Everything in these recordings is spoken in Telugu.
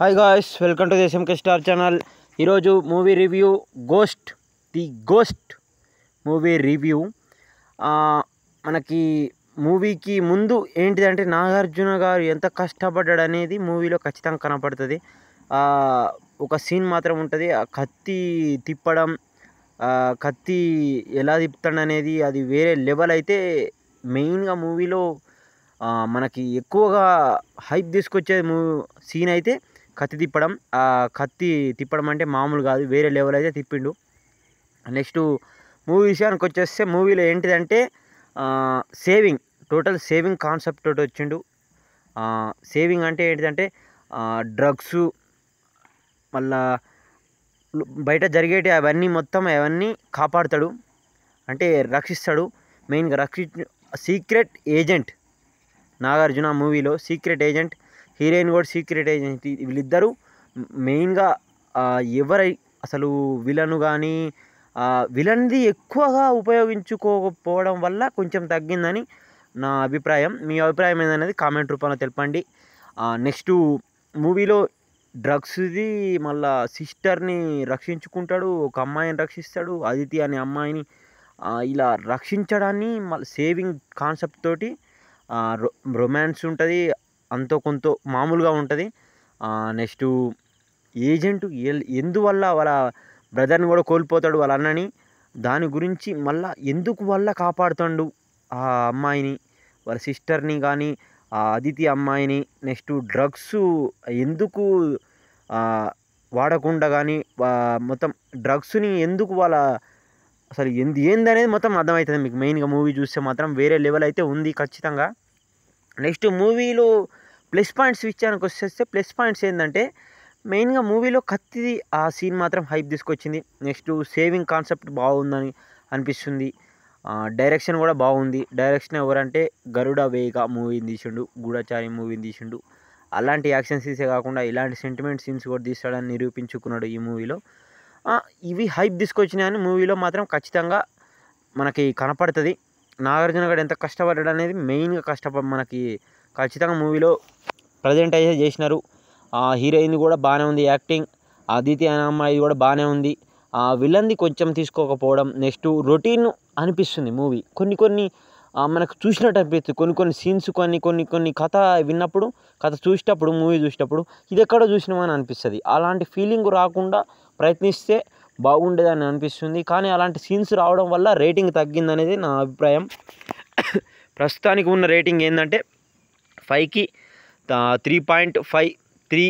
hi guys welcome to the star channel ఈరోజు movie review ghost the ghost movie review మనకి మూవీకి ముందు ఏంటిదంటే నాగార్జున గారు ఎంత కష్టపడ్డాడు అనేది మూవీలో ఖచ్చితంగా కనపడుతుంది ఒక సీన్ మాత్రం ఉంటుంది ఆ కత్తి తిప్పడం కత్తి ఎలా తిప్పుతాడు అనేది అది వేరే లెవెల్ అయితే మెయిన్గా మూవీలో మనకి ఎక్కువగా హైప్ తీసుకొచ్చే మూ సీన్ అయితే కత్తి తిప్పడం కత్తి తిప్పడం అంటే మామూలు కాదు వేరే లెవెల్ అయితే తిప్పిండు నెక్స్ట్ మూవీ విషయానికి వచ్చేస్తే మూవీలో ఏంటిదంటే సేవింగ్ టోటల్ సేవింగ్ కాన్సెప్ట్ తోటి వచ్చిండు సేవింగ్ అంటే ఏంటిదంటే డ్రగ్స్ మళ్ళా బయట జరిగేటి అవన్నీ మొత్తం అవన్నీ కాపాడుతాడు అంటే రక్షిస్తాడు మెయిన్గా రక్షి సీక్రెట్ ఏజెంట్ నాగార్జున మూవీలో సీక్రెట్ ఏజెంట్ హీరోయిన్ కూడా సీక్రెట్ ఏజెంట్ వీళ్ళిద్దరూ మెయిన్గా ఎవరై అసలు విలను కానీ విలన్ది ఎక్కువగా ఉపయోగించుకోకపోవడం వల్ల కొంచెం తగ్గిందని నా అభిప్రాయం మీ అభిప్రాయం ఏందనేది కామెంట్ రూపంలో తెలపండి నెక్స్ట్ మూవీలో డ్రగ్స్ది మళ్ళా సిస్టర్ని రక్షించుకుంటాడు ఒక అమ్మాయిని రక్షిస్తాడు అదితి అనే అమ్మాయిని ఇలా రక్షించడాన్ని మళ్ళీ సేవింగ్ కాన్సెప్ట్ తోటి రొమాన్స్ ఉంటుంది అంతో కొంత మామూలుగా ఉంటుంది నెక్స్ట్ ఏజెంట్ ఎందువల్ల వాళ్ళ బ్రదర్ని కూడా కోల్పోతాడు వాళ్ళ అన్నని దాని గురించి మళ్ళా ఎందుకు వల్ల కాపాడుతాడు ఆ అమ్మాయిని వాళ్ళ సిస్టర్ని కానీ ఆ అదితి అమ్మాయిని నెక్స్ట్ డ్రగ్స్ ఎందుకు వాడకుండా కానీ మొత్తం డ్రగ్స్ని ఎందుకు వాళ్ళ అసలు ఏంది ఏందనేది మొత్తం అర్థమవుతుంది మీకు మెయిన్గా మూవీ చూస్తే మాత్రం వేరే లెవెల్ అయితే ఉంది ఖచ్చితంగా నెక్స్ట్ మూవీలో ప్లస్ పాయింట్స్ విషయానికి వచ్చేస్తే ప్లస్ పాయింట్స్ ఏంటంటే మెయిన్గా మూవీలో కత్తి ఆ సీన్ మాత్రం హైప్ తీసుకొచ్చింది నెక్స్ట్ సేవింగ్ కాన్సెప్ట్ బాగుందని అనిపిస్తుంది డైరెక్షన్ కూడా బాగుంది డైరెక్షన్ ఎవరంటే గరుడ వేగ మూవీని తీసిండు గూఢచారి మూవీని తీసిండు అలాంటి యాక్షన్ సీన్సే కాకుండా ఇలాంటి సెంటిమెంట్ సీన్స్ కూడా తీస్తాడని నిరూపించుకున్నాడు ఈ మూవీలో ఇవి హైప్ తీసుకొచ్చినాయని మూవీలో మాత్రం ఖచ్చితంగా మనకి కనపడుతుంది నాగార్జున గారు ఎంత కష్టపడ్డాడు అనేది మెయిన్గా కష్టపడ మనకి ఖచ్చితంగా మూవీలో ప్రజెంట్ అయితే చేసినారు ఆ హీరోయిన్ కూడా బాగానే ఉంది యాక్టింగ్ అదితి అనే అమ్మాయి కూడా బాగానే ఉంది ఆ విలన్ది కొంచెం తీసుకోకపోవడం నెక్స్ట్ రొటీన్ అనిపిస్తుంది మూవీ కొన్ని కొన్ని మనకు చూసినట్టు అనిపిస్తుంది కొన్ని కొన్ని సీన్స్ కొన్ని కొన్ని కొన్ని కథ విన్నప్పుడు కథ చూసేటప్పుడు మూవీ చూసేటప్పుడు ఇది ఎక్కడో చూసినామని అనిపిస్తుంది అలాంటి ఫీలింగ్ రాకుండా ప్రయత్నిస్తే బాగుండేదని అనిపిస్తుంది కానీ అలాంటి సీన్స్ రావడం వల్ల రేటింగ్ తగ్గిందనేది నా అభిప్రాయం ప్రస్తుతానికి ఉన్న రేటింగ్ ఏంటంటే ఫైవ్కి త్రీ పాయింట్ ఫైవ్ త్రీ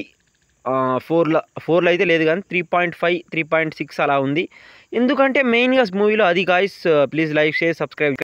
ఫోర్లో ఫోర్లో అయితే లేదు కానీ three point five three point six అలా ఉంది ఎందుకంటే మెయిన్గా మూవీలో అది guys please like share subscribe